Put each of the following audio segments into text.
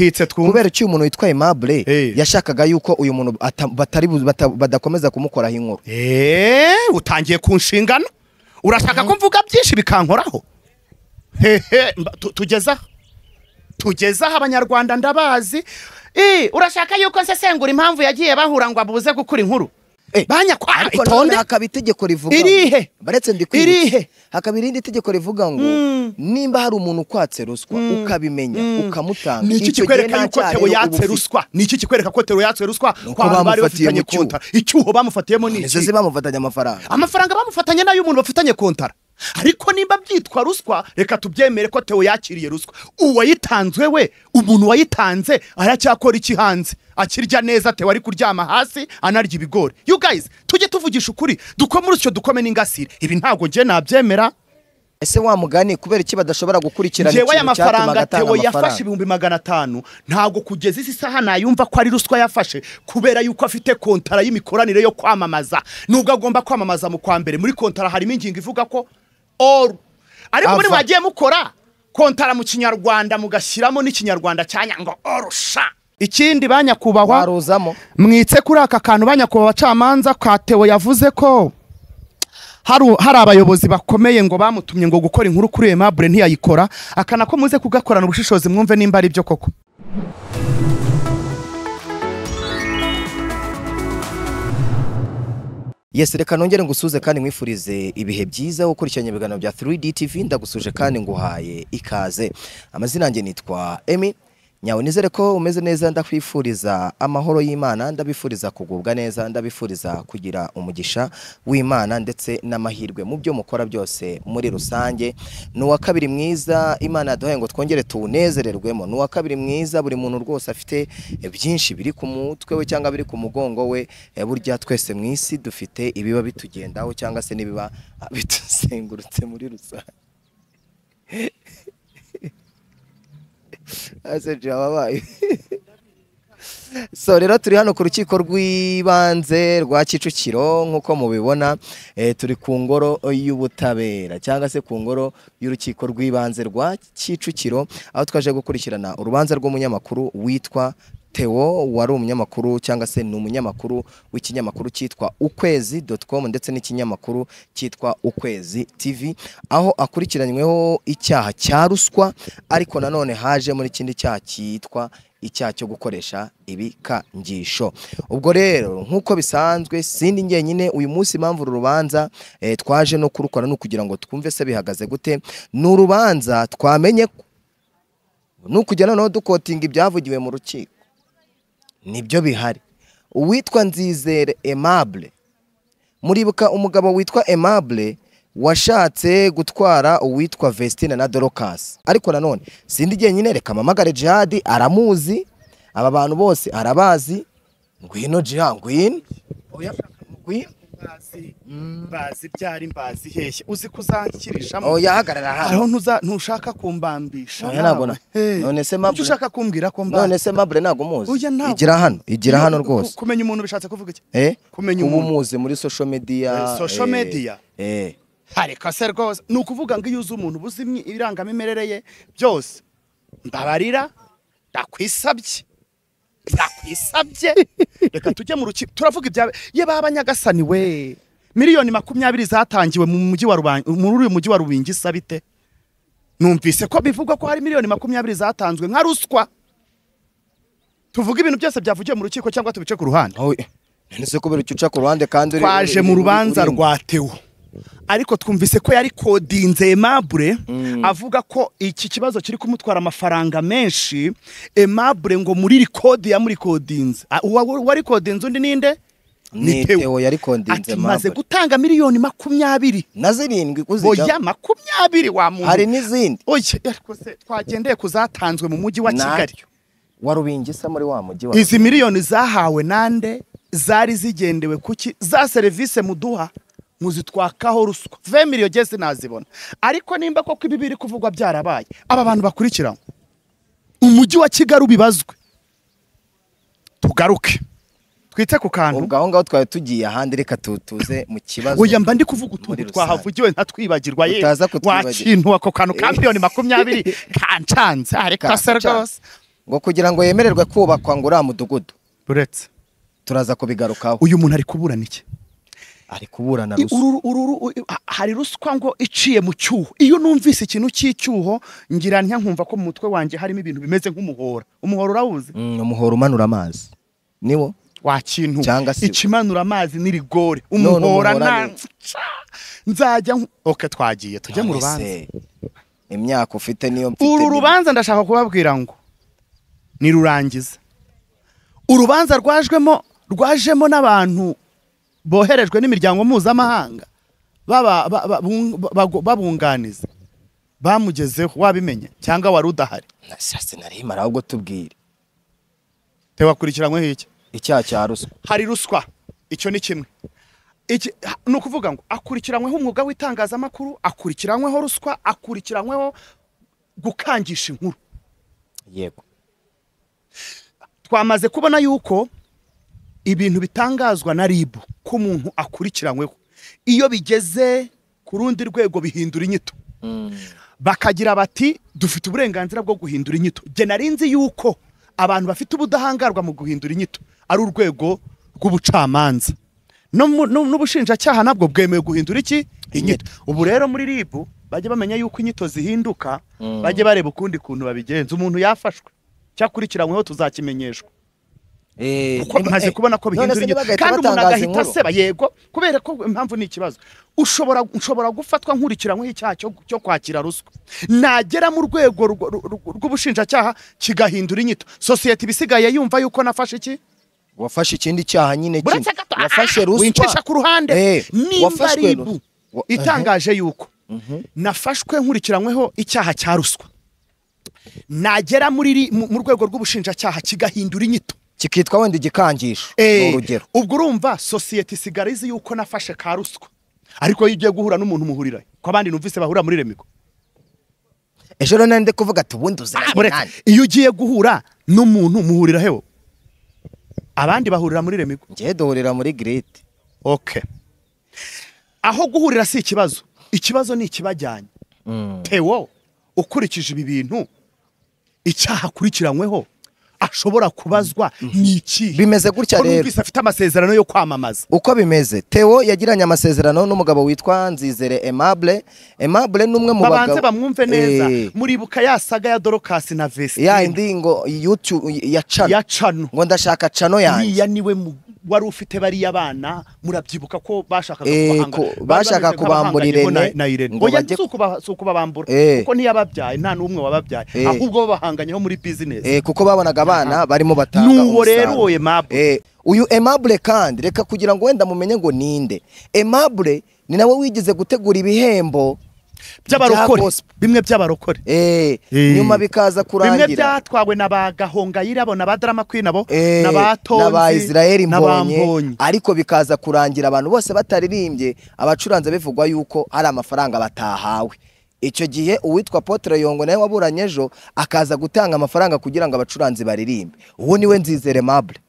kitse twumva kubera icyo umuntu witwaye Aimable eh. yashakaga yuko uyu muntu batari badakomeza kumukoraho inkuru eh, utangiye ku nshingano urashaka ko mvuga byinshi bikankoraho hehe tugeza tugeza abanyarwanda ndabazi eh, urashaka yuko nsesengura impamvu yagiye bahura ngo abuze gukora inkuru Eh, banyakwara ah, itonde hakaba itegeko rivuga irihe baretse ndikwibutsa irihe hakaba irindi tegeko rivuga ngo hmm. nimba hari umuntu ukwatse ruswa hmm. ukabimenya hmm. ukamutanga ni iki kikwereka yuko teo yatse ruswa ni iki kikwereka ko teo yatse ruswa ko bari bafitanye kontara icyuho bamufatiyemo ni iki bamufitanye amafaranga amafaranga bamufatanye n'ay'umuntu bafitanye kontara ariko nimba byitwa ruswa reka tubyemere ko tewe yakiriye ruswa uwayitanzwe we umuntu wayitanze aracyakora iki hanze akirya neza tewo ari kuryama hasi anarya ibigori you guys tujye tuvugisha ukuri dukome urusyo dukome n'ingasire ibi ntabwo njye nabyemera ese wa mugani kubera iki badashobora gukurikirana ikintu cyatuma amafaranga yafashe ibihumbi magana atanu ntabwo kugeza isi saha nayumva ko ari ruswa yafashe kubera yuko afite kontara y'imikoranire yo kwamamaza nubwo agomba kwamamaza mu kwa mbere muri kontara harimo ingingo ivuga ko oru ariko muri bagiye mukora kontara mu kinyarwanda mugashyiramo n'ikinyarwanda cyanya ngo orusha ikindi banyakubahwa mwitse kuri aka kantu banyakubahwa abacamanza kwa tewo yavuze ko hari abayobozi bakomeye ngo bamutumye ngo gukora inkuru kuri emabure ntiyayikora akana ko muze kugakorana ubushishozi mwumve nimba ari byo koko Yes reka nongere ngusuze kandi nkwifurize ibihe byiza ukurikiranye ibiganiro bya 3D TV ndagusuje kandi nguhaye ikaze amazina yanjye nitwa Emmy. nyawe nizere ko umeze neza ndakwifuriza amahoro y'imana ndabifuriza kugubwa neza ndabifuriza kugira umugisha w'imana ndetse n'amahirwe mu byo mukora byose muri rusange ni uwa kabiri mwiza imana yaduhaye ngo twongere tuwunezererwemo ni uwa kabiri mwiza buri muntu rwose afite byinshi biri ku mutwe we cyangwa biri ku mugongo we eh, burya twese mu isi dufite ibiba bitugendaho cyangwa se n'ibiba bituzengurutse muri rusange ababaye so rero turi hano ku rukiko rw'ibanze rwa kicukiro nk'uko mubibona eh, turi ku ngoro y'ubutabera cyangwa se ku ngoro y'urukiko rw'ibanze rwa kicukiro aho twaje gukurikirana urubanza rw'umunyamakuru witwa Theo wari umunyamakuru cyangwa se ni umunyamakuru w'ikinyamakuru cyitwa ukwezi.com ndetse n'ikinyamakuru cyitwa ukwezi tv aho akurikiranyweho icyaha cya ruswa ariko nanone haje muri ikindi cyaha cyitwa icyaha cyo gukoresha ibikangisho ubwo rero nk'uko bisanzwe sindi njyenyine uyu munsi impamvu uru rubanza eh, twaje no kurukora ni ukugira ngo twumve se bihagaze gute ni urubanza twamenye ni ukujya noneho dukotinga ibyavugiwe mu rukiko nibyo bihari uwitwa nzizere emabure muribuka umugabo witwa emable washatse gutwara uwitwa vestine na dorokasi ariko nanone sindi igihe reka mamagare jihadi aramuzi aba bantu bose arabazi ngwino jiha ngwino mbazi mm. mbazi byari mbazi hehe uzi kuzakirisha oh yahagarara ha ariho ntushaka kumbambisha oh, none se mabure ushaka kumbwira ko mba none se mabure nago muzi igira hano igira hano rwose kumenya umuntu bishatse kuvuga iki eh? kumenya umuntu umuze muri social media eh, social eh. media hareka se rwose ni ukuvuga ngo iyo uzi umuntu ubuzi irangamimerere ye byose mbabarira ndakwisabye nakwisabye reka tujye mu rukiko turavuga ibya ye baba we miliyoni makumyabiri zatangiwe mu mujyi wa rubangi muri uyu mujyi wa rubingi isa numvise ko bivugwa ko hari miliyoni makumyabiri zatanzwe nka ruswa tuvuga ibintu byose byavugiye mu rukiko cyangwa tubice ku ruhande kubera icyo ku ruhande twaje mu rubanza rwa tewo ariko twumvise ko yari kodinze emabure mm. avuga ko iki kibazo kiri kumutwara amafaranga menshi emabure ngo muri iri kodi yamuri kodinze ah, uwari kodinze undi ninde ni tewo yari kodinze emabure ati gutanga miliyoni makumyabiri na zirindwi kuzijya oya makumyabiri wa muntu hari n'izindi twagendeye kuzatanzwe mu mujyi wa kigali wa muri wa mujyi wa izi miliyoni zahawe nande zari zigendewe kuki za serivisi muduha muzitwakaho ruswa ve miliyoni sinazibona ariko nimba koko ibi biri kuvugwa byarabaye aba bantu bakurikiranwe umujyi wa kigali ubibazwe tugaruke twite ku kantu ubwo aho ngaho twari tugiye ahandi reka tutuze mu kibazo oya mba ndi kuvuga utuntu twahavugiwe ntatwibagirwa ye wakintu ako kantu ka miliyoni makumyabiri kancanze ariko se rwose ngo kugira ngo yemererwe kubakwa ngo uriya mudugudu turetse turaza kubigarukaho uyu muntu ari kuburana iki ari kuburana hari ruswa ngo iciye mu cyuho iyo numvise ikintu cy'icyuho ngira nkumva ko mu mutwe wanjye harimo ibintu bimeze nk'umuhora umuhoro urawuzi mm, umuhora umanura amazi niwo wakintu ikimanura amazi n'irigore umuhora nzajya oke twagiye tujye mu rubanza imyaka ufite niyo mfite uru rubanza ndashaka kubabwira ngo nirurangiza urubanza rwajwemo rwajemo n'abantu boherejwe n'imiryango mpuzamahanga babunganiza bamugezeho wabimenye cyangwa wari udahari ntaremara ahubwo tubwire tewakurikiranyweho iki icyaha cya ruswa hari ruswa icyo ni kimwe ni ukuvuga ngo akurikiranyweho umwuga w'itangazamakuru akurikiranyweho ruswa akurikiranyweho gukangisha inkuru yego twamaze kubona yuko ibintu bitangazwa na ribu ko umuntu akurikiranyweho iyo bigeze ku rundi rwego bihindura inyito mm. bakagira bati dufite uburenganzira bwo guhindura inyito jye nari nzi yuko abantu bafite ubudahangarwa mu guhindura inyito ari urwego rw'ubucamanza n'ubushinjacyaha nabwo bwemewe guhindura iki inyito ubu rero muri ribu bajya bamenya yuko inyito zihinduka mm. bajye bareba ukundi kuntu babigenza umuntu yafashwe cyakurikiranyweho tuzakimenyeshwa Eh, eh, maze eh, kubona ko bihindura inyo kandi umuntu agahita aseba yego kubera ko impamvu ni ikibazo ushobora ushobora gufatwa nk'urikiranweho icyaha cyo kwakira ruswa nagera mu rwego rw'ubushinjacyaha kigahindura inyito sosiyete ibisigaye yumva yuko nafashe iki wafashe ikindi cyaha nyine wafashe ah, ruswa wicisha ku ruhande nimba ari itangaje yuko mhm. nafashwe nkurikiranyweho icyaha cya ruswa nagera mu rwego rw'ubushinjacyaha kigahindura inyito kikitwa wenda igikangisho ni eh, urugero ubwo urumva sosiyete isigara izi yuko nafashe ka ruswa ariko iyo ugiye guhura n'umuntu umuhurira ko abandi numvise bahura muri remigo ejo rero nari kuvuga ati ubundi uziranye ah, iyo ugiye guhura n'umuntu muhurira hewo abandi bahurira muri remigo ngewe duhurira muri giride oke aho guhurira si ikibazo ikibazo ni ikibajyanye hmm. tewo ukurikije ibi bintu icyaha akurikiranyweho ashobora kubazwa mhm. ni iki bimeze gutya rero numvise afite amasezerano yo kwamamaza uko bimeze teo yagiranye amasezerano n'umugabo witwa nzizere emable emable ni umwe mu bagabo babanza bamwumve neza eh. muribuka yasaga ya dorokasi na vesitine ya indi ngo yutu ya cano ngo ndashaka cano yanjye niwe wari ufite bariya abana murabyibuka ko bashakaga eh, bashaka kubamburira ngo bajye si ukubabambura eh. kuko ntiyababyaye nta n'umwe wababyaye eh. ahubwo babahanganyeho muri bizinesi kuko babonaga abana barimo batanga umusaruro rero uwo emabure uyu emabure kandi reka kugira ngo wenda mumenye ngo ninde emabure ni nawe wigeze gutegura ibihembo by'abarokore bimwe by'abarokore eh, eh. nyuma bikaza kurangira bimwe byatwawe na ba gahongayire abo na ba darama kwini eh, na ba tonzi na ba israel mbonye ariko bikaza kurangira abantu bose bataririmbye abacuranzi bivugwa yuko ari amafaranga batahawe icyo gihe uwitwa Potre yongo nawe waburanye ejo akaza gutanga amafaranga kugira ngo abacuranzi baririmbe uwo niwe nzizere mabure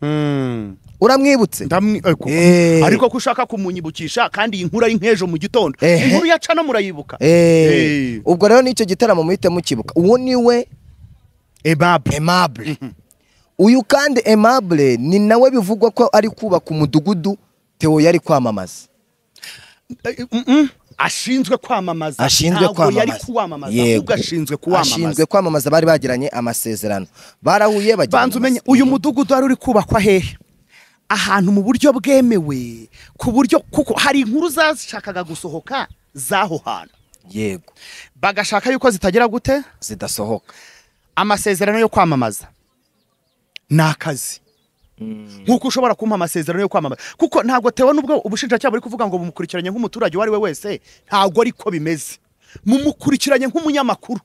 hmm. uramwibutse eh, eh. ariko ko ushaka kumunyibukisha kandi iyi nkuru ari mu gitondo eh. inkuru yaca no murayibuka ubwo rero n'icyo gitaramo muhite mukibuka uwo ni we emabure mhm. uyu kandi emabure ni nawe bivugwa ko ari kubaka umudugudu tewo yari kwamamaza ashinzwe kwamamaza ashinzwe kwamamaza ashinzwe kuwamamaza ashinzwe kwamamaza bari bagiranye amasezerano barahuye bagira banza uyu mudugudu wari uri kubakwa hehe ahantu mu buryo bwemewe ku buryo kuko hari inkuru zashakaga gusohoka z'aho hantu yego bagashaka yuko zitagira gute zidasohoka amasezerano yo kwamamaza ni akazi mm. nk'uko ushobora kumpa amasezerano yo kwamamaza kuko ntabwo tewe n'ubwo ubushinjacyaha buri kuvuga ngo bumukurikiranye nk'umuturage uwo ari we wese ntabwo ariko bimeze mumukurikiranye nk'umunyamakuru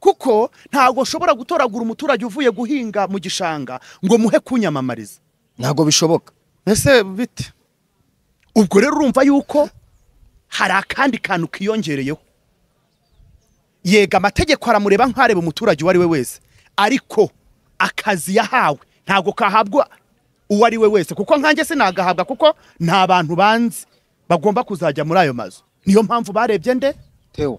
kuko ntabwo ushobora gutoragura umuturage uvuye guhinga mu gishanga ngo muhe kunyamamariza ntabwo bishoboka mbese bite ubwo rero urumva yuko hari akandi kantu kiyongereyeho yega amategeko aramureba nk'areba umuturage uwo ari we wese ariko akazi yahawe ntabwo kahabwa uwo ari we wese kuko nkange sinagahabwa kuko nta bantu banzi bagomba kuzajya muri ayo mazu niyo mpamvu barebye nde tewo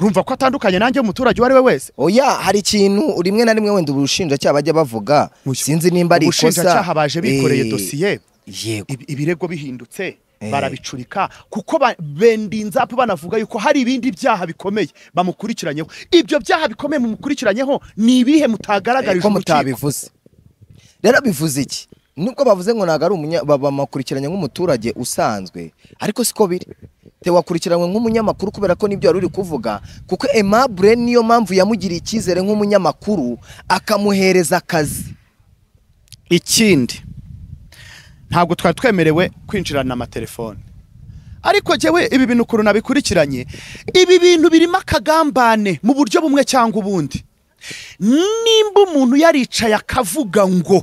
urumva ko atandukanye nanjye umuturage uwo ari we wese oya hari ikintu rimwe na rimwe wenda ubushinjacyaha bajya bavuga sinzi nimba ari ikosa ubushinjacyaha baje eh, bikoreye dosiye ibirego bihindutse eh. barabicurika kuko bendinzapu banavuga yuko hari ibindi byaha bikomeye bamukurikiranyeho ibyo byaha bikomeye mumukurikiranyeho ni ibihe mutagaragarijwe eh, ko mutabivuze rero bivuze iki nubwo bavuze ngo ntabwo ari bamukurikiranye nk'umuturage usanzwe ariko siko biri ntiwakurikiranwe nk'umunyamakuru kubera ko nibyo wari uri kuvuga kuko Aimable niyo mpamvu yamugiriye icyizere nk'umunyamakuru akamuhereza akazi ikindi ntabwo twari twemerewe kwinjirana amatelefone ariko jyewe ibi bintu ukuntu nabikurikiranye ibi bintu birimo akagambane mu buryo bumwe cyangwa ubundi nimba umuntu yaricaye akavuga ngo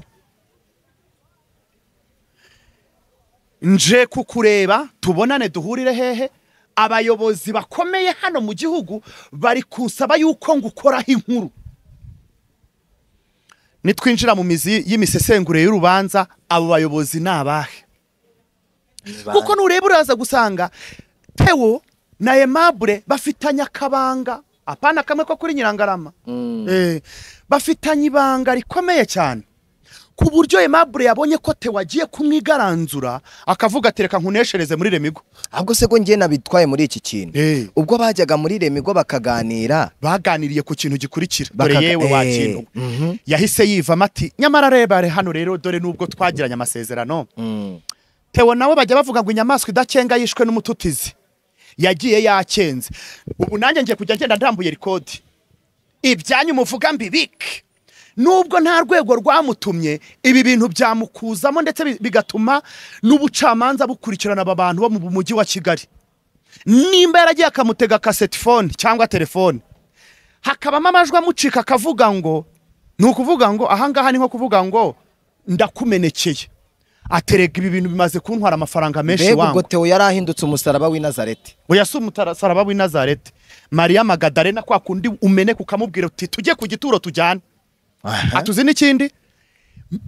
nje kukureba tubonane duhurire hehe abayobozi bakomeye hano mu gihugu bari kusaba yuko ngukoraho inkuru nitwinjira mu mizi y'imisesengure y'urubanza abo bayobozi ni abahe kuko nureba uraza gusanga tewo na emabure bafitanye akabanga apana kamwe ko kuri nyirangarama mm. eh, bafitanye ibanga rikomeye cyane ku buryo Aimable yabonye ko Theo agiye kumwigaranzura akavuga ati reka nkuneshereze muri Remigo ahubwo se ko ngiye nabitwaye muri iki kintu eh. ubwo bajyaga muri Remigo bakaganira baganiriye ku kintu gikurikira dore yewe wa eh, mhm. yahise yivamo ati nyamara rebare hano rero dore nubwo twagiranye amasezerano mm. Theo nawe bajya bavuga ngo inyamaswa idakenga yishwe n'umututizi yagiye yakenze ubu nanjye ngiye kujya ngenda ndambuye rikodi ibyanyu muvuga mbibike nubwo nta rwego rwamutumye ibi bintu byamukuzamo ndetse bigatuma n'ubucamanza bukurikirana aba bantu bo mu mujyi wa kigali nimba yaragiye akamutega kasetifone cyangwa telefone hakabamo amajwi amucika akavuga ngo ni ukuvuga ngo ahangaha ni nko kuvuga ngo ndakumenekeye aterega ibi bintu bimaze kuntwara amafaranga menshi wangu mbega tewo yari ahindutse umusaraba w'inazarete oya si umusaraba w'inazarete mariya magadalena kwa kundi umeneka ukamubwira uti tujye ku gituro tujyane atuzi n'ikindi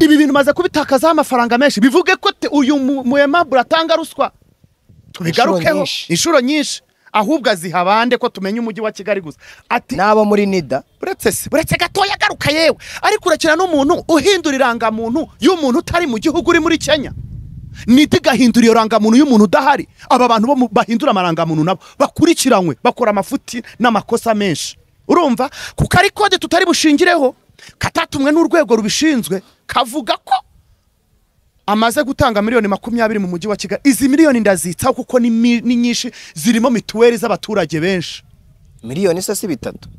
ibi bintu maze kubitakazaho amafaranga menshi bivuge ko uyu muyemabure atanga ruswa tubigarukeho inshuro nyinshi ahubwo aziha abandi ko tumenye umujyi wa kigali gusa ati naba muri nida uretse se uretse gatoya agaruka yewe ariko urakina n'umuntu uhindura irangamuntu y'umuntu utari mu gihugu uri muri kenya nida igahindura iyo rangamuntu y'umuntu udahari aba bantu bahindura amarangamuntu nabo bakurikiranywe bakora amafuti n'amakosa menshi urumva kuko ari kode tutari bushingireho katatumwe n'urwego rubishinzwe kavuga ko amaze gutanga miliyoni makumyabiri mu mujyi wa kigali izi miliyoni ndazitsaho kuko ni nyinshi zirimo mituweli z'abaturage benshi miliyoni isa si bitatu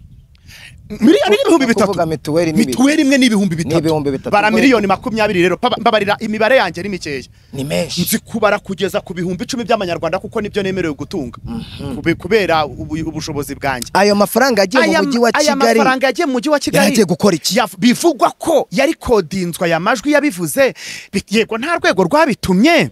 miliyoni n'ibihumbi bitatu mituweli imwe n'ibihumbi bitatu bara miliyoni makumyabiri rero mbabarira imibare yanjye ni mikeya ni menshi nzi kubara kugeza ku bihumbi icumi by'amanyarwanda kuko nibyo nemerewe gutunga mhm. kubera ubushobozi bwanjye ayo mafaranga yagiye mu mujyi wa kigali aya mafaranga yagiye mu mujyi wa kigali yagiye gukora iki bivugwa ko yari kodinzwa aya majwi yabivuze yego nta rwego rwabitumye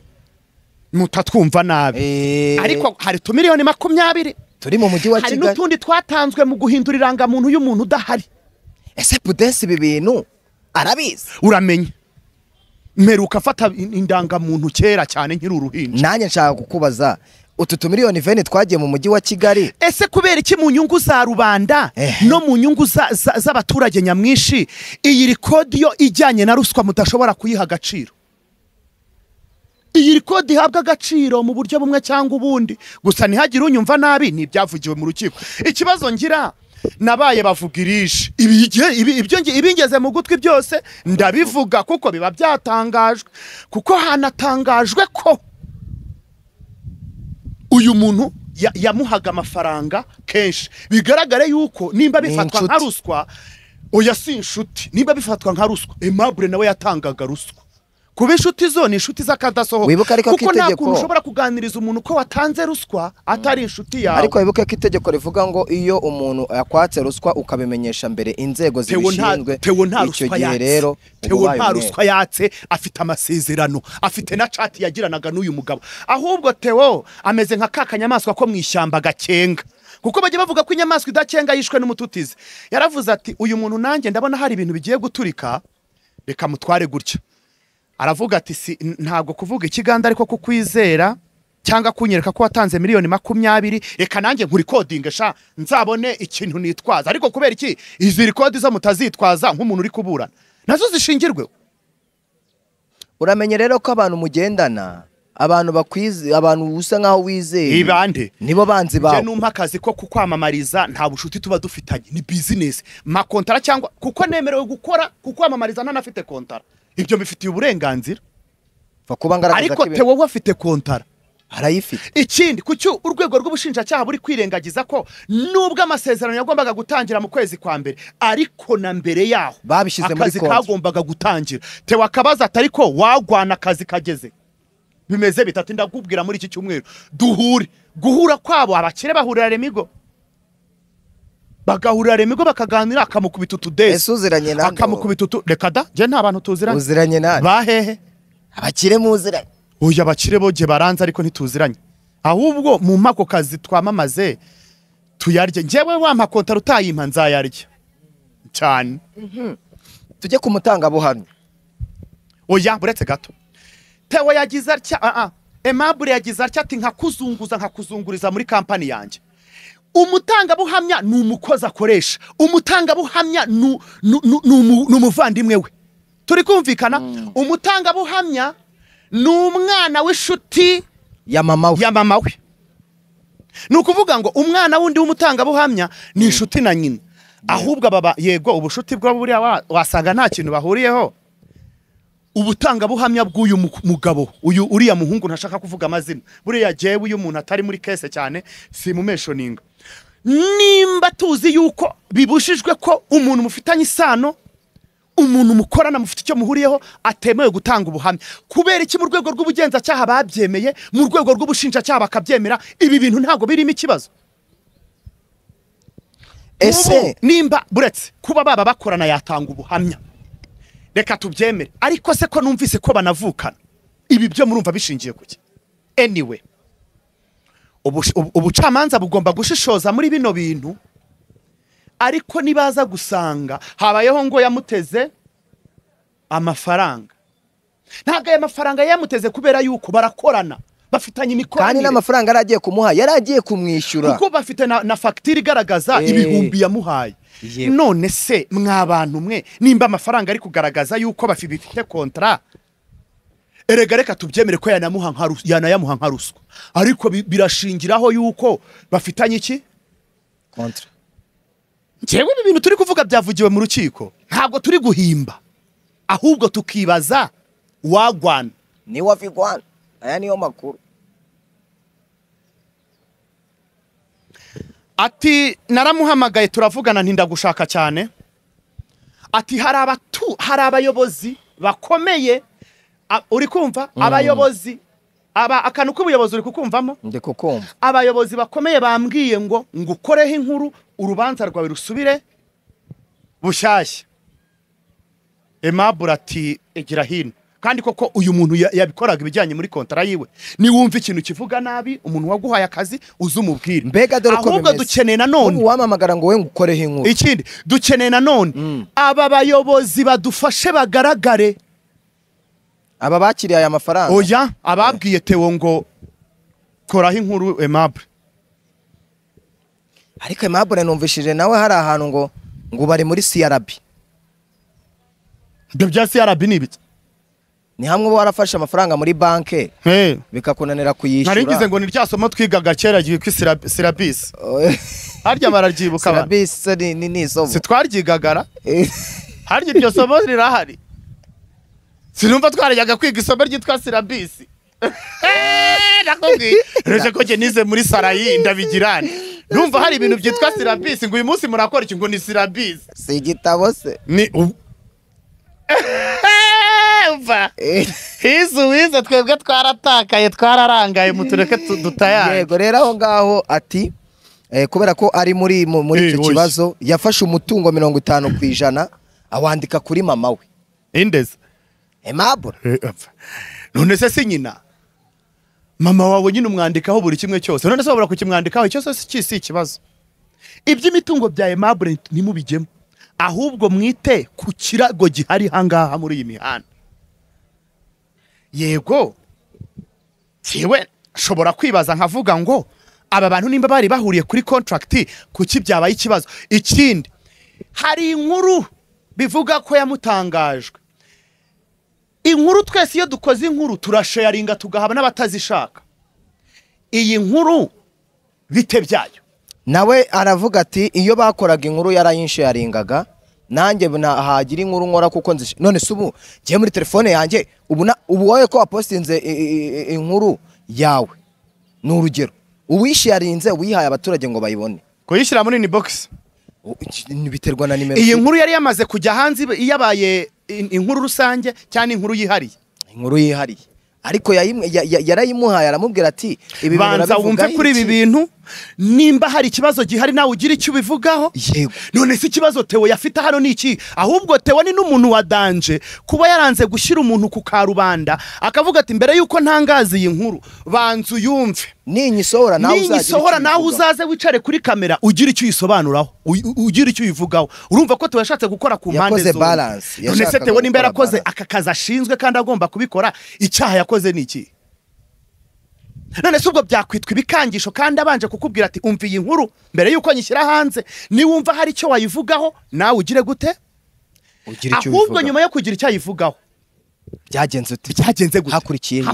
mutatwumva nabi eh. ariko hari miliyoni makumyabiri turi mu mujyi wa kigali hari n'utundi twatanzwe mu guhindura irangamuntu y'umuntu udahari ese pudesi ibi bintu arabizi uramenye mperuka afata indangamuntu kera cyane nkiri uruhinja nanjye nshaka kukubaza utu tumiliyoni veni twagiye mu mujyi wa kigali ese kubera iki mu nyungu za rubanda no mu nyungu z'abaturage nyamwinshi iyi rikodiyo ijyanye na ruswa mudashobora kuyiha agaciro iyi kode ihabwa agaciro mu buryo bumwe cyangwa ubundi gusa ntihagire unyumva nabi ni mu rukiko ikibazo ngira nabaye bavuga irishe ibingeze mu gutwi byose ndabivuga kuko biba byatangajwe kuko hanatangajwe ko uyu muntu yamuhaga amafaranga kenshi bigaragare yuko nimba bifatwa nka ruswa oya si inshuti nimba bifatwa nka ruswa emabure nawe yatangaga ruswa kuba inshuti zo ni inshuti z'akadasohoka wibuke ariko ko itegeko kuko ushobora kuganiriza umuntu ko watanze ruswa atari inshuti yawe ariko wibuke ko itegeko rivuga ngo iyo umuntu yakwatse ruswa ukabimenyesha mbere inzego zibishinzwe icyo gihe rero tewo nta ruswa yatse afite amasezerano afite na cati yagiranaga n'uyu mugabo ahubwo tewo ameze nka ka kanyamaswa ko mu ishyamba gakenga kuko bajya bavuga ko inyamaswa idakenga yishwe n'umututizi yaravuze ati uyu muntu nanjye ndabona hari ibintu bigiye guturika reka mutware gutya aravuga ati si ntabwo kuvuga ikiganda ariko kukwizera cyangwa kunyereka ko watanze miliyoni makumyabiri reka nanjye nkurikodinge sha nzabone ikintu nitwaza ariko kubera iki izi rikodi zo mutazitwaza nk'umuntu uri kuburana nazo zishingirwe uramenye rero ko abantu mugendana abantu bakwize abantu usa nkaho wizeye ibande nibo banzi bawe numpa akazi ko kukwamamariza nta bushuti tuba dufitanye ni bizinesi mpa cyangwa kuko nemerewe gukora kukwamamariza ntanafite kontara ibyo bifitiye uburenganzira ariko te wowe afite kontara arayifite ikindi kuki urwego rw'ubushinjacyaha buri kwirengagiza ko nubwo amasezerano yagombaga gutangira mu kwezi kwa mbere ariko na mbere yaho babishyize muri akazi kagombaga gutangira tewa kabaza atari ko wagwana akazi kageze bimeze bitatu ndakubwira muri iki cyumweru duhure guhura kwabo abakire bahurira remigo bagahurira remego bakaganira akamukubita utudesi uziranye ntabwo akamukubita utu reka da njye nta bantu tuziranye uziranye nabi bahehe abakire muziranye uyu abakire boge baranze ariko ntituziranye ahubwo mu mpako kazi twamamaze tuyarye njyewe wa makontara utayimpa nzayarya cyane mhm. tujye ku mutangabuhamya oya buretse gato tewo yagize atya emabure yagize atya ati nkakuzunguza nkakuzunguriza muri kampani yanjye umutangabuhamya ni umukozi akoresha umutangabuhamya ni umuvandimwe we turi kumvikana hmm. umutangabuhamya ni umwana w'inshuti ya mama we ni ukuvuga ngo umwana wundi w'umutangabuhamya ni hmm. inshuti na nyina ahubwo baba yego ubushuti bwo buriya wasanga nta kintu bahuriyeho ubutangabuhamya bw'uyu mugabo uyu uriya muhungu ntashaka kuvuga amazina buriya jewe uyu muntu atari muri kese cyane simumeshoninga nimba tuzi yuko bibujijwe ko umuntu mufitanye isano umuntu mukorana mufite icyo muhuriyeho atemewe gutanga ubuhamya kubera iki mu rwego rw'ubugenzacyaha babyemeye mu rwego rw'ubushinjacyaha bakabyemera ibi bintu ntabwo birimo ikibazo ese nimba buretse kuba baba bakorana yatanga ubuhamya reka tubyemere ariko se ko numvise ko banavukana ibi byo murumva bishingiye ku anyway ubucamanza bugomba gushishoza muri bino bintu ariko nibaza gusanga habayeho ngo yamuteze amafaranga ntabwo aya mafaranga yamuteze kubera yuko barakorana bafitanye imikoranire kandi n'amafaranga yari agiye kumuha yari agiye kumwishyura kuko bafite na fagitire igaragaza eh. ibihumbi yamuhaye none se mwa bantu mwe nimba amafaranga ari kugaragaza yuko bafite kontara erega reka tubyemere ko yanayamuha nka ruswa ariko birashingiraho yuko bafitanye iki kontara ngewe ibi bintu turi kuvuga byavugiwe mu rukiko ntabwo turi guhimba ahubwo tukibaza wagwana ni wavigwana aya niyo makuru ati naramuhamagaye turavugana ntindagushaka cyane ati hari abayobozi bakomeye uri kumva mm. abayobozi aba akantu k'ubuyobozi uri kukumvamo ndi kukumva abayobozi bakomeye bambwiye ngo ngukoreho inkuru urubanza rwawe rusubire bushyashya emabura ati egira hino kandi koko uyu muntu yabikoraga ibijyanye muri kontara yiwe niwumva ikintu kivuga nabi umuntu waguhaye akazi uze umubwire mbega dore uko ahubwo dukeneye nanone wamamagara ngo we ngukoreho inkuru ikindi dukeneye nanone mm. aba bayobozi badufashe bagaragare aba bakiriye aya mafaranga oya ababwiye tewo ngo koraho inkuru emabure ariko emabure numvishije nawe hari ahantu ngo ngo bari muri crb ibyo bya crb ni ibiki ni hamwe uba warafashe amafaranga muri banki bikakunanira kuyishyura nari ngize ngo ni rya somo twigaga kera gihe kuri harya bararyibuka abantu sirabisi ni isoko sitwaryigagara harya iryo somo rirahari sinumva twarajyaga kwiga isomo ryitwa sirabisi eh, nakubwiye ko nize muri sarayi ndabigirane numva hari ibintu byitwa sirabisi ngo uyu munsi murakora iki ngo ni sirabisi si igitabo se ni eh, umva hizi wize twebwe twaratakaye twararangaye mutureke dutayane yego rero aho ngaho ati eh, kubera ko ari muri muri icyo kibazo yafashe umutungo mirongo itanu ku ijana awandika kuri mama we indeze emabura eh, eh, none se si nyina mama wawe nyine umwandikaho buri kimwe cyose none se wabura kukimwandikaho icyo si ikibazo iby'imitungo bya emabure ntimubigemo ahubwo mwite ku kirago gihari hangaha muri iyi mihanda yego yewe nshobora kwibaza nkavuga ngo aba bantu nimba bari bahuriye kuri kontaragiti kuki byabaye ikibazo ikindi hari inkuru bivuga ko yamutangajwe inkuru twese iyo dukoze inkuru turashayaringa tugahaba n'abatazishaka iyi nkuru bite byayo nawe aravuga ati iyo bakoraga inkuru yarayinshayaringaga nanjye hagira inkuru nkora kuko nzi none se ubu ngiye muri telefone yanjye ubu wowe ko wapositinze inkuru yawe ni urugero uwishayarinze wihaye abaturage ngo bayibone kuyishyira muri ni bogisi biterwa na nimero iyi nkuru yari yamaze kujya hanze yabaye inkuru rusange cyangwa inkuru yihariye inkuru yihariye ariko yarayimuhaye aramubwira ati banza wumve kuri ibi bintu nimba hari ikibazo gihari nawe ugira icyo ubivugaho yego none si ikibazo tewo yafite hano ni iki ahubwo tewo ni n'umuntu wa danje kuba yaranze gushyira umuntu ku karubanda akavuga ati mbere y'uko ntangaza iyi nkuru banzu yumve ninyisohora nawe uzaze wicare kuri kamera ugire icyo uyisobanuraho ugira icyo uyivugaho urumva ko tewo yashatse gukora ku mpande zombi none se tewo nimba yarakoze aka kazi ashinzwe kandi agomba kubikora icyaha yakoze ni iki none se ubwo byakwitwa ibikangisho kandi abanje kukubwira ati umva iyi nkuru mbere y'uko nyishyira hanze niwumva hari icyo wayivugaho nawe ugire gute ahubwo nyuma yo kugira icyo ayivugaho byagenze byagenze gute hakurikiyeho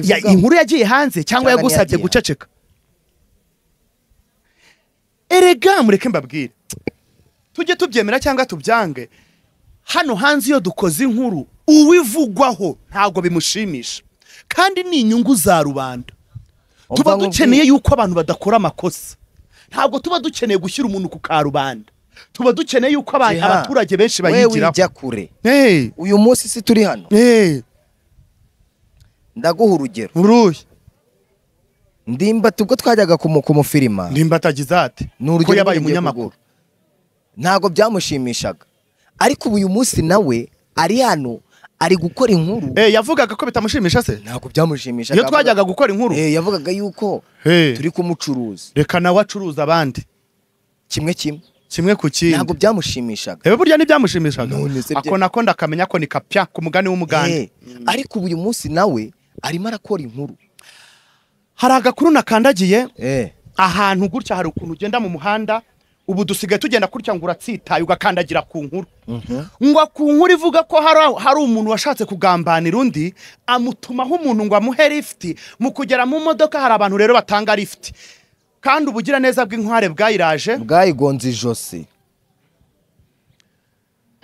iki inkuru yagiye hanze cyangwa yagusabye guceceka erega mureke mbabwire tujye tubyemera cyangwa tubyange hano hanze iyo dukoze inkuru uwivugwaho ntabwo bimushimisha kandi ni inyungu za rubanda tuba dukeneye yuko abantu badakora amakosa ntabwo tuba dukeneye gushyira umuntu ku karubanda tuba dukeneye yuko abaturage benshi bayigiraho kure uyu munsi si turi hano ndaguha urugero uruhe ndimbati ubwo twajyaga kumufirima ndimbati agize ati ko yabaye umunyamaguru ntabwo byamushimishaga ariko uyu munsi nawe ari hano ari gukora inkuru eh, yavugaga ko bitamushimisha se ntabwo byamushimisha iyo twajyaga gukora inkuru eh, yavugaga yuko eh. turi kumucuruza reka nawe acuruza abandi kimwe kimwe kimwe ku kindi ntabwo byamushimishaga reba burya ntibyamushimishaga ako nako ndakamenya ko ni kapya ku mugani w'umugani ariko uyu munsi nawe arimo arakora inkuru hari agakuru nakandagiye ahantu gutya hari ukuntu ugenda mu muhanda ubu dusigaye tugenda kurya ngo uratsitaye ugakandagira ku nkuru mhm. ngo ku nkuru ivuga ko hari umuntu washatse kugambanira undi amutumaho umuntu ngo amuhe lifuti mu kugera mu modoka hari abantu rero batanga lifuti kandi ubugiraneza bw'inkware bwayiraje bwayigonze ijosi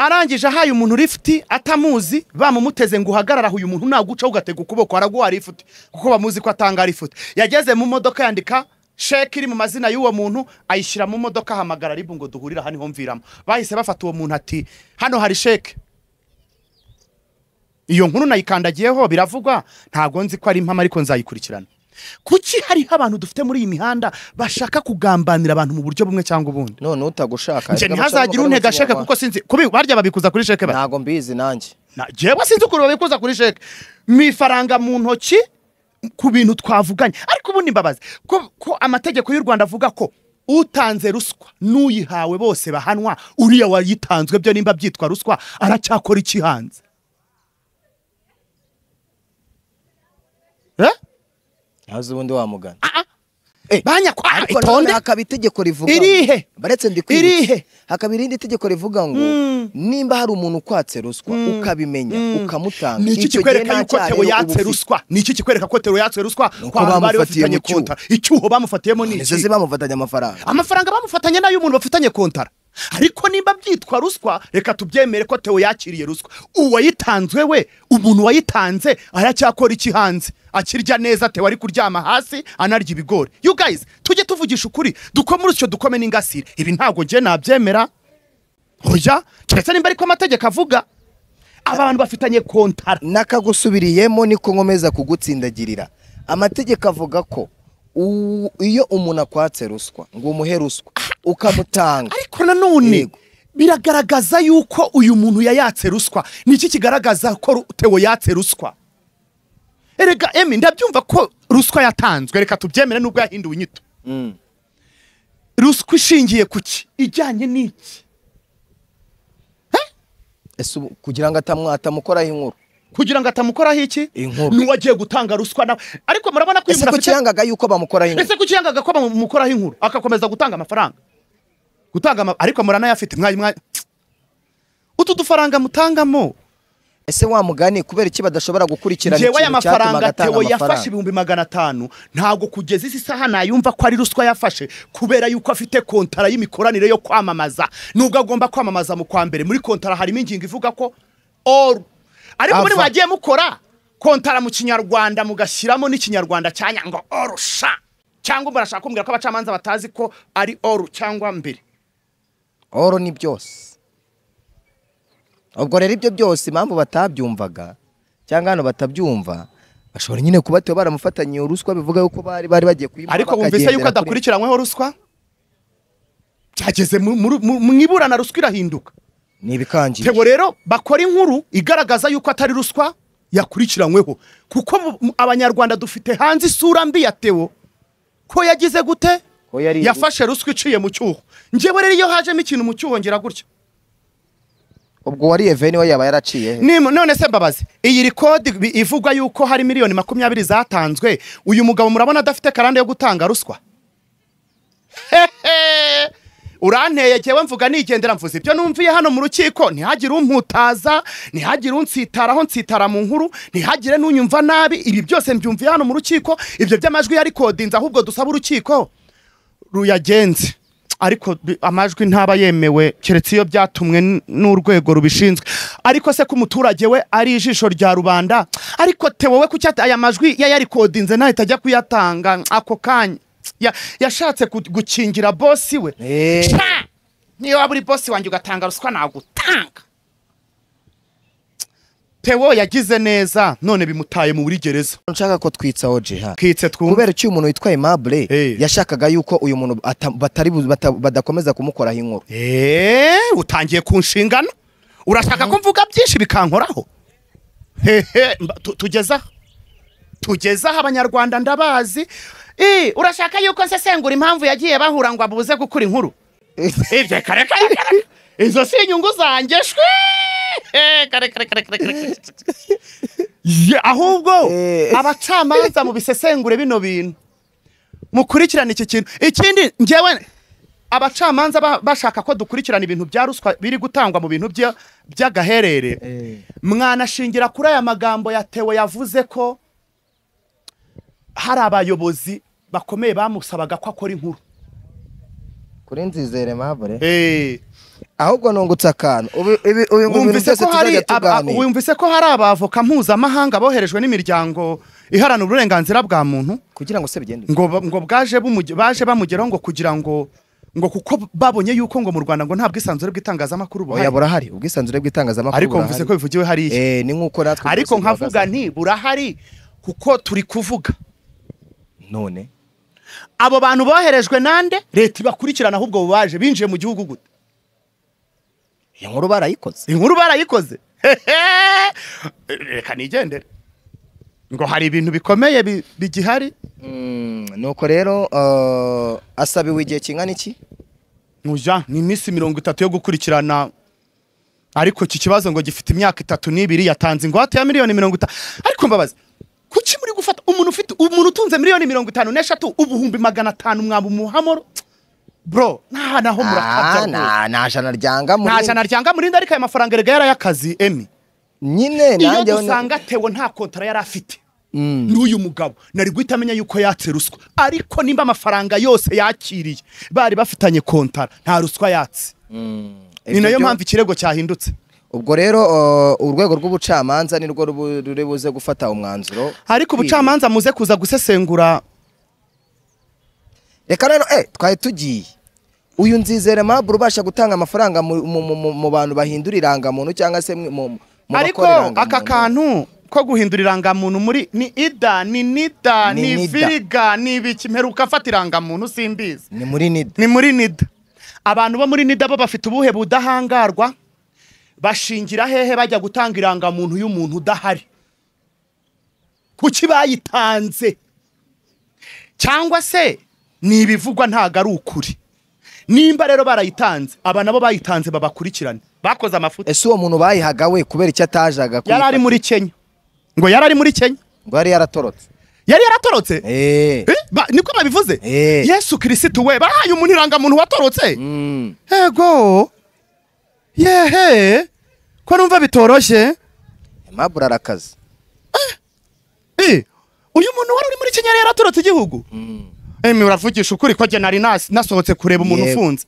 arangije ahaye umuntu lifuti atamuzi bamumuteze ngo uhagarare uyu muntu naguca ugatega ukuboko araguha lifuti kuko bamuzi ko atanga lifuti yageze mu modoka yandika sheke iri mu mazina y'uwo muntu ayishyira mu modoka ahamagara ribu ngo duhurire aha niho mviramo bahise bafata uwo muntu ati hano hari sheke iyo nkuru nayikandagiyeho biravugwa ntabwo nzi ko ari impamo ariko nzayikurikirana kuki hariho abantu dufite muri iyi mihanda bashaka kugambanira abantu mu buryo bumwe cyangwa ubundi none utagushaka njye ntihazagire untega sheke kuko sinzi barya babikuza kuri sheke ntabwo mbizi nanjye ngewe sinzi ukuntu babikuza kuri sheke mu ifaranga mu ntoki ku bintu twavuganye ariko ubundi mbabazi ko amategeko y'u rwanda avuga ko utanze ruswa n'uyihawe bose bahanwa uriya wayitanzwe byo nimba byitwa ruswa aracyakora iki hanze eh? ubundi wamugana ah, ah. Eh, banyakwa itonde hakaba itegeko rivuga irihe baretse ndi hakaba irindi tegeko rivuga ngo hmm. nimba hari umuntu ukwatse ruswa hmm. ukabimenya hmm. ukamutanga ni kikwereka yuko teo yatse ruswa ni iki kikwereka ko teo yatse ruswa kwa bari bafitanye kontara icyuho bamufatiyemo ni iki bamufatanye amafaranga amafaranga bamufatanye n'ay'umuntu bafitanye kontara ariko niba byitwa ruswa reka tubyemere ko tewo yakiriye ruswa uwayitanzwe we umuntu wayitanze aracyakora iki hanze akirya neza tewo ari kuryama hasi anarya ibigori you guys tujye tuvugisha ukuri dukome urusyo dukome n'ingasire ibi ntabwo njye nabyemera oya keretse nimba ariko amategeko avuga abantu bafitanye kontara n'akagusubiriyemo niko nkomeza kugutsindagirira amategeko avuga ko iyo umuntu akwatse ruswa ngo umuhe ruswa ukamutanga ariko nanone biragaragaza yuko uyu muntu yayatse ruswa ni iki kigaragaza ko tewo yatse ruswa erega emi ndabyumva ko ruswa yatanzwe reka tubyemere nubwo yahinduwe inyito mm. ruswa ishingiye ku ki ijyanye n'iki kugira ngo atamukoraho inkuru kugira ngo atamukoraho iki n'uwo agiye gutanga ruswa nawe ariko murabona ko uyu muntu afite ese yuko bamukoraho inkuru ese kuki yangaga ko bamukoraho inkuru agakomeza gutanga amafaranga gutanga ama ariko muranayafite mwayi mwayi utu dufaranga mutangamo ese wa mugani kubera iki badashobora gukurikirana ikintu cyatuma amafaranga tewo yafashe ibihumbi magana atanu ntabwo kugeza isi saha nayumva ko ari ruswa yafashe kubera yuko afite kontara y'imikoranire yo kwamamaza nubwo agomba kwamamaza mu kwa mbere muri kontara harimo ingingo ivuga ko all ariko muri mwagiye mukora kontara mu kinyarwanda mugashyiramo n'ikinyarwanda cyanya ngo orusha cyangwa murashaka kumbwira ko abacamanza batazi ko ari oru cyangwa mbere oru ni byose ubwo rero ibyo byose impamvu batabyumvaga cyangwa hano batabyumva bashobora nyine kuba baramufatanyije ruswa bivuga yuko bari bari bagiye kuyimuha ariko bumvise yuko adakurikiranyweho ruswa byageze mu iburana ruswa irahinduka ni ibikangiye tebo rero bakora inkuru igaragaza yuko atari ruswa yakurikiranyweho kuko abanyarwanda dufite hanze isura mbi ya tewo ko yagize gute yafashe ruswa iciye mu cyuho njyewe rero iyo hajemo ikintu mu cyuho ngira gutya ubwo wariye veni we yaba yaraciye none se mbabazi iyi rikodi ivuga yuko hari miliyoni makumyabiri zatanzwe uyu mugabo murabona adafite karande yo gutanga ruswa hehe Kewe mvuga nigendera mvuze ibyo numviye hano mu rukiko ntihagire umputaza ntihagire unsitaraho nsitara mu nkuru ntihagire n'unyumva nabi ibi byose mbyumviye hano mu rukiko ibyo by'amajwi yari kodinze ahubwo dusaba urukiko ruyagenze ariko amajwi ntaba yemewe keretse iyo byatumwe n'urwego rubishinzwe ariko se ko umuturage we ari ijisho rya rubanda ariko tewe we kuki aya majwi yayarikodinze ntahita ajya kuyatanga ako kanya yashatse gukingira bosi we eh. niyo waba uri bosi wanjye ugatanga ruswa utanga tewo yagize neza none bimutaye mu buri gereza nshaka ko twitsaho jiha kitse twumva kubera icyo umuntu witwaye mabure eh. yashakaga yuko uyu muntu batari badakomeza kumukoraho inkuru eh, utangiye ku nshingano urashaka ko mvuga byinshi bikankoraho hehe tugeze aha tugeze aha abanyarwanda ndabazi Eh, urashaka yuko nsesengura impamvu yagiye bahura ngo abuze gukura inkuru ibyo eh. eh, kare kare kare izo si inyungu zanjye shwi kare kare kare kare ahubwo abacamanza mu bisesengure bino bintu mukurikirane iki kintu ikindi ngewe abacamanza bashaka ko dukurikirana ibintu bya ruswa biri gutangwa mu bintu by'agaherere mwanashingira kuri aya magambo yatewe yavuze ko hari abayobozi bakomeye bamusabaga ko akora inkuru kuri nzizere mabure eh. ahubwo nungutse akantu wumvise ko hari abavoka mpuzamahanga boherejwe n'imiryango iharana uburenganzira bwa muntu kugira ngo se bigende ngo bwaje baje bamugeraho ngo kugira ngo ngo kuko babonye yuko ngo mu Rwanda ngo nta bwisanzure bw'itangazamakuru buhari burahari ubwisanzure bw'itangazamakuru ariko mvuze ko bivugiwe hariya eh ni nkuko natwe ariko nkavuga nti burahari kuko turi kuvuga none abo bantu boherejwe nande leta ibakurikirana ahubwo baje binjiye mu gihugu gute inkuru barayikoze inkuru barayikoze reka nigendere ngo hari ibintu bikomeye bigihari mm, nuko rero uh, asabiwe igihe kingana iki ntuja ni iminsi mirongo itatu yo gukurikirana ariko iki kibazo ngo gifite imyaka itatu n'ibiri yatanze ingwate ya miliyoni mirongo itanu ariko mbabazi kuki muri gufata umuntu ufite miliyoni mirongo itanu n'eshatu ubuhumbi magana atanu mwaba umuhamoro bro nta naho murakabya ah, nta jana ryanga muri nta jana ryanga muri ariko aya mafaranga erega yarayakazi emi nyine iyo dusanga atewe nta kontara yari afite mm. n'uyu mugabo nari guhita amenya yuko yatse ruswa ariko nimba amafaranga yose yakiriye bari bafitanye kontara nta ruswa yatse mm. ni nayo mpamvu ikirego cyahindutse ubwo rero urwego rw'ubucamanza ni rwo ruri gufata umwanzuro ariko ubucamanza muze kuza gusesengura reka rero eh, twari tugiye uyu nzizere mpaburo ubasha gutanga amafaranga mu bantu bahindura irangamuntu cyangwa se mu ariko aka kantu ko guhindura irangamuntu muri ni ida ni nida ni viriga ni ibiki mperuka afata irangamuntu simbizi ni muri nida abantu bo muri nida bo bafite ubuhe budahangarwa bashingira hehe bajya gutanga irangamuntu y'umuntu udahari kuki bayitanze cyangwa se ni ibivugwa ntabwo ari ukuri nimba rero barayitanze aba nabo bayitanze babakurikirane bakoze amafuti ese uwo muntu bayihaga we kubera icyo atajaga yari ari muri kenya ngo yari ari muri kenya ngo yari yaratorotse yari yaratorotse eh. Eh, niko babivuze eh. yesu kirisitu we barahaye umuntu irangamuntu watorotse yego mm. yehe ko numva bitoroshye aimable arakaze eh, eh, uyu muntu wari uri muri kinyarwanda yaraturutse igihugu mm. emi eh, uravugisha ukuri ko nari nasohotse kureba umuntu ufunze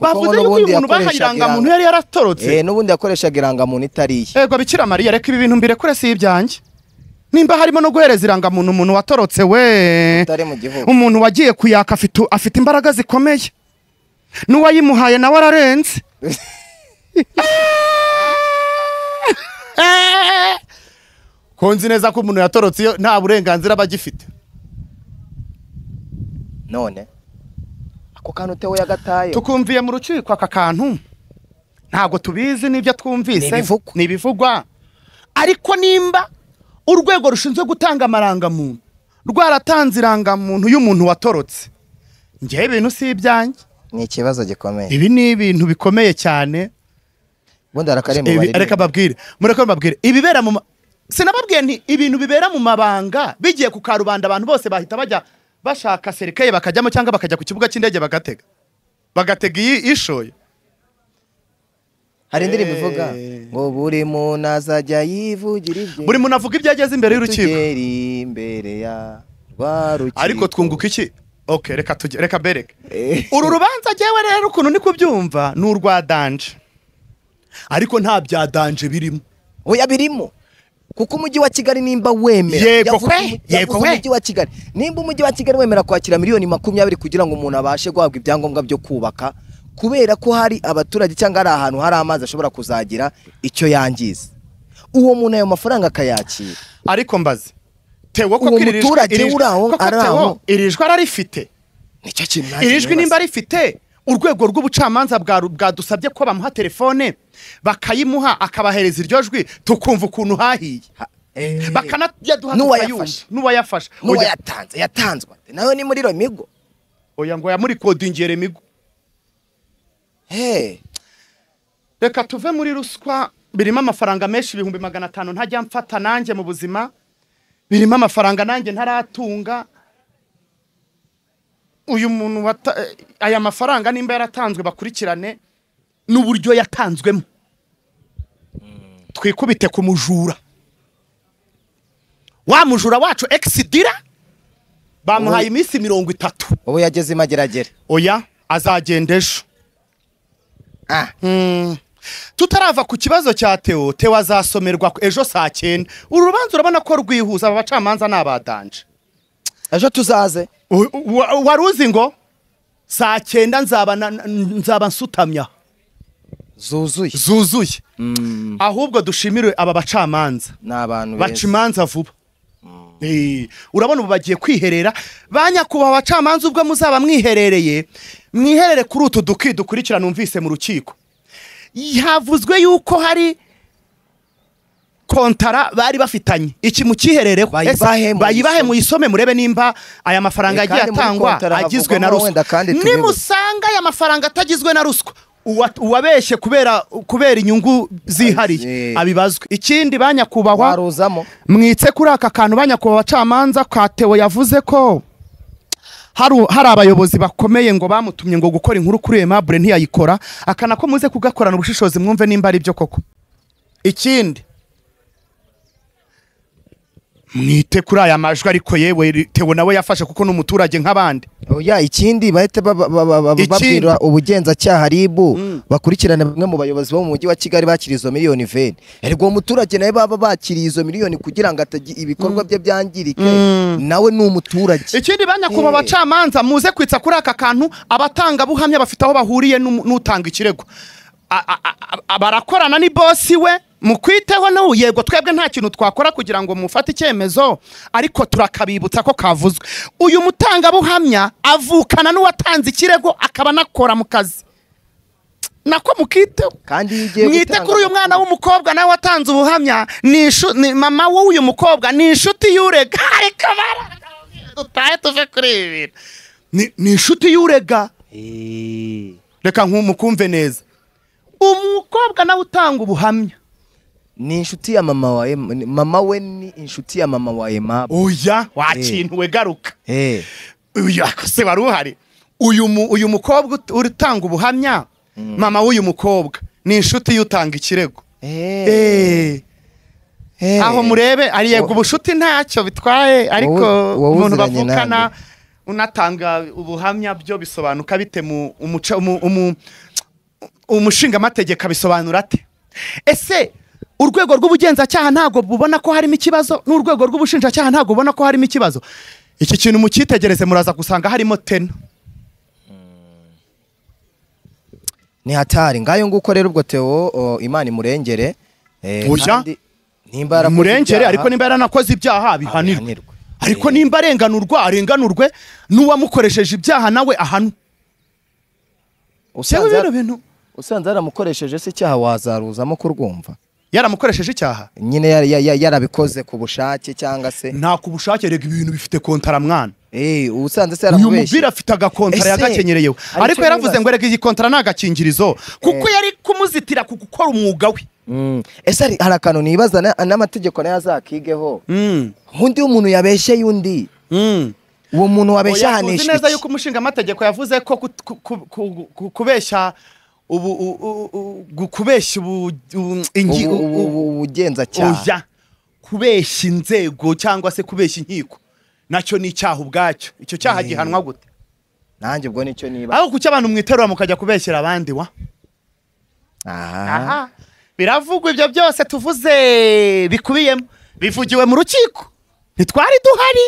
bavuze yuko uyu muntu bahaye irangamuntu yari yaratorotse n'ubundi yakoreshaga irangamuntu itariye yego bikira mariya reka ibi bintu mbirekure si ibyanjye nimba harimo no guhereza irangamuntu umuntu watorotse we umuntu wagiye kuyaka afite imbaraga zikomeye n'uwayimuhaye nawe ararenze konzi neza ko umuntu yatorotse iyo nta burenganzira aba agifite none ako kantu utewe yagataye tukumviye mu rukiko aka kantu ntabwo tubizi n'ibyo twumvise ni ariko nimba urwego rushinzwe gutanga amarangamuntu rwaratanze irangamuntu y'umuntu watorotse ngewe ibintu si ibyanjye ni ikibazo gikomeye ibi ni ibintu bikomeye cyane ubundi harakaremubarire reka mbabwire mureke mbabwire ibibera mu sinababwiye nti ibintu bibera mu mabanga bigiye ku karubanda abantu bose bahita bajya bashaka serikaye bakajyamo cyangwa bakajya ku kibuga cy'indege bagatega bagatega iyi ishoye hari indirimbo eh. ivuga ngo buri muntu azajya yivugira ibye buri muntu avuga ibyo ageze imbere y'urukiko ariko twunguka iki reka oke reka bereke eh. uru rubanza agewe rero ukuntu ni kubyumva ni urwa danje ariko nta bya birimo oya birimo kuko umujyi wa kigali nimba wemera yego kwe yego we umujyi wa kigali nimba umujyi wa kigali wemera kwakira miliyoni makumyabiri kugira ngo umuntu abashe guhabwa ibyangombwa byo kubaka kubera ko hari abaturage cyangwa ari ahantu hari amazi ashobora kuzagira icyo yangiza uwo muntu ayo mafaranga akayakira ariko mbaze tewo koko iri jwi iri jwi nimba rifite urwego rw'ubucamanza bwadusabye ko bamuha telefone bakayimuha akabahereza iryo jwi tukumva ukuntu hahiye eh. bakanayaduha n'uwayafasha n'uwayatanze yatanzwe nawe ni muri iro migo oya ngo yamurikodingere migo reka tuve muri ruswa birimo amafaranga menshi ibihumbi magana atanu ntajya mfata nanjye mu buzima birimo amafaranga nanjye ntaratunga uyu muntu aya mafaranga nimba yaratanzwe bakurikirane n'uburyo yatanzwemo twikubite ku mujura wa mujura wacu egisidira bamuhaye iminsi mirongo itatu ubu yageze imageragere oya azagenda ejo ah. hmm. tutarava ku kibazo cya teo teo azasomerwa ejo saa cyenda uru rubanza urabona ko rwihuza aba bacamanza ni abadanje ejo tuzaze wari uzi ngo saa cyenda nzaba nsutamya zuzuye zuzuye mm. ahubwo dushimire aba bacamanza ni abantu beza baca imanza vuba mm. eh, urabona ubu bagiye kwiherera ba nyakubahwa abacamanza ubwo muzaba mwiherereye mwiherere kuri utu duki dukurikirana umvise mu rukiko havuzwe yuko hari kontara bari bafitanye iki mu kiherereho bayibahe muyisome murebe nimba aya mafaranga agiye atangwa agizwe na ruswa nimusanga aya mafaranga atagizwe na ruswa uwabeshye kubera kubera inyungu zihariye abibazwe ikindi ba mwitse kuri aka kantu ba nyakubahwa abacamanza Tewo yavuze ko hari abayobozi bakomeye ngo bamutumye ngo gukora inkuru kuri emabure ntiyayikora akana ko muze kugakorana ubushishozi mwumve nimba ari byo koko ikindi mwite kuri aya majwi ariko yewe tewe nawe yafashe kuko ni umuturage nk'abandi oya ikindi bahita babwira ubugenzacyaha ribu mm. bakurikirane bamwe mu bayobozi bo mu mujyi wa kigali bakiriye izo miliyoni veni erega uwo muturage nawe baba bakiriye izo miliyoni kugira ngo ibikorwa mm. bye byangirike mm. nawe ni umuturage ikindi ba eh. abacamanza muze kwitsa kuri aka kantu abatangabuhamya bafite aho bahuriye n'utanga ikirego barakorana ni bosi we mukwiteho n'ubu yego twebwe nta kintu twakora kugira ngo mufate icyemezo ariko turakabibutsa ko kavuzwe uyu mutangabuhamya avukana n'uwatanze ikirego akaba anakora mu kazi nako mukiteho mwite kuri uyu mwana w'umukobwa nawe watanze ubuhamya ni mama w'uyu mukobwa ni inshuti y'urega ariko dutahe tuve kuri ibi bintu ni inshuti y'urega reka nk'umukumve neza umukobwa nawe utanga ubuhamya ni inshuti ya mama wa Emma mama we ni inshuti ya mama wa Emma oya wakintu eh. we garuka eh uya kose waruhari uyu uyu mukobwa urutanga ubuhamya mm. mama w'uyu mukobwa ni inshuti utanga ikirego eh. Eh. aho murebe ari yego ubushuti ntacyo bitwaye ariko umuntu bavukana unatanga ubuhamya byo bisobanuka bite mu umushinga umushingamategeko abisobanura ate ese urwego rw'ubugenzacyaha ntabwo bubona ko harimo ikibazo n'urwego rw'ubushinjacyaha ntabwo bubona ko harimo ikibazo iki kintu mukitegereze muraza gusanga harimo tena hmm. ni hatari ngayo nguko rero ubwo tewo imana imurengere eh, murengere ariko nimba yaranakoze ibyaha bihanirwe ariko eh. nimba arenganurwa arenganurwe n'uwamukoresheje ibyaha nawe ahanwe usanze yaramukoresheje se icyaha wazaruzamo kurwumva yaramukoresheje icyaha nyine yarabikoze ku bushake cyangwa se nta ku bushake rega ibintu bifite kontara mwana eh, ubusanzwe se uyu mupira afite agakontara yagakenyereyeho ariko yaravuze ngo rega iyi kontara ni agakingirizo kuko eh. yari kumuzitira ku gukora umwuga we mm. ese hari akantu nibaza n'amategeko nayo azakigeho mm. undi umuntu yabeshye undi mm. uwo muntu wabeshye ahanishwa neza yuko umushinga amategeko yavuze ko kubeshya ubu kubeshya ubugenzacyaha kubeshya inzego cyangwa se kubeshya inkiko nacyo ni icyaha ubwacyo icyo cyaha eh. gihanwa gute nanjye ubwo nicyo niba aho kuki abantu mwiterura mukajya kubeshyira abandi wa biravugwa ibyo byose tuvuze bikubiyemo bivugiwe mu rukiko ntitwari duhari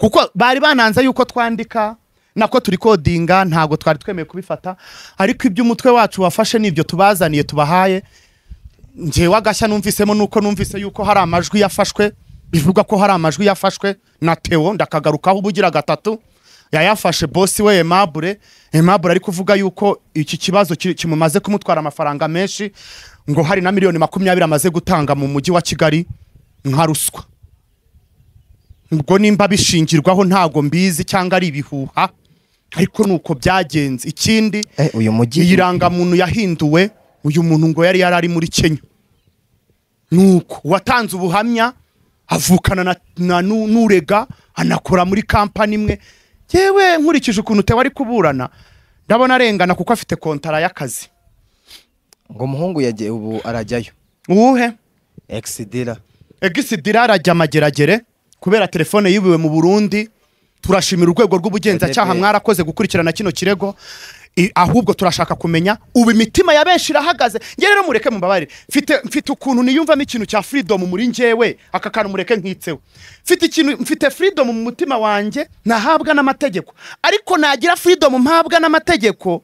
kuko bari bananze yuko twandika nako turi kodinga ntabwo twari twemeye kubifata ariko ibyo umutwe wacu wafashe n'ibyo tubazaniye tubahaye ngewe agashya numvisemo nuko numvise yuko hari amajwi yafashwe bivuga ko hari amajwi yafashwe na tewo ndakagarukaho ubugira gatatu yayafashe bosi we emabure emabure ari kuvuga yuko iki kibazo kimumaze kumutwara amafaranga menshi ngo hari na miliyoni makumyabiri amaze gutanga mu mujyi wa kigali nka ruswa ubwo nimba bishingirwaho ntabwo mbizi cyangwa ari ibihuha ariko ni uko byagenze ikindi eh, uyu mujyi iyi rangamuntu yahinduwe uyu muntu ngo yari yari ari muri kenya nuko uwatanze ubuhamya avukana na n'urega anakora muri kampani imwe yewe nkurikije ukuntu uteba ari kuburana ndabona arengana kuko afite kontara y'akazi ngo umuhungu yagiye ubu arajyayo uwuhe egisidira egisidira arajya amageragere kubera telefone yibiwe mu burundi turashimira urwego rw'ubugenzacyaha mwarakoze gukurikirana kino kirego ahubwo turashaka kumenya ubu imitima ya benshi irahagaze nge rero mureke mumbabarire mfite ukuntu niyumvamo ikintu cya furidomu muri njyewe aka kantu mureke nkitseho mfite ikintu mfite furidomu mu mutima wanjye ntahabwa n'amategeko ariko nagira furidomu mpabwa n'amategeko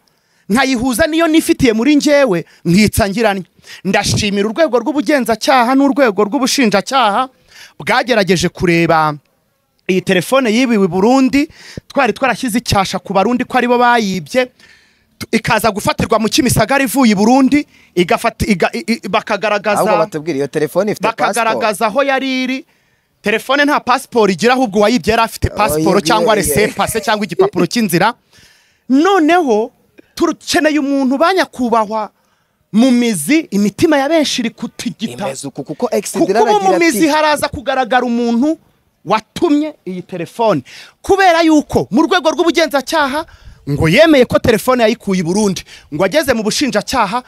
nkayihuza niyo nifitiye muri njyewe nkitsangiranye ndashimira urwego rw'ubugenzacyaha n'urwego rw'ubushinjacyaha bwagerageje kureba iyi telefone yibiwe i Burundi twari twarashyize icyasha ku barundi ko aribo bayibye ikaza gufatirwa mu kimisagara ivuye i Burundi bakagaragaza iyo telefone bakagaragaza aho yari iri telefone nta pasiporo igira ahubwo uwayibye yari afite oh, pasiporo cyangwa resepase cyangwa igipapuro cy'inzira noneho turakeneye umuntu banyakubahwa mu mizi imitima ya benshi iri kutigita kuko mu mizi haraza kugaragara umuntu watumye iyi telefone kubera yuko mu rwego rw'ubugenzacyaha ngo yemeye ko telefone yayikuye i burundi ngo ageze mu bushinjacyaha